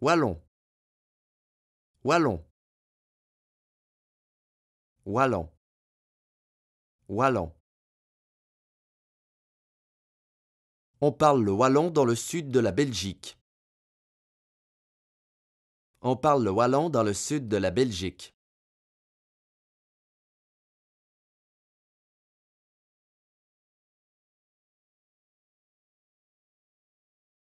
Wallon. Wallon. Wallon. Wallon. On parle le wallon dans le sud de la Belgique. On parle le wallon dans le sud de la Belgique.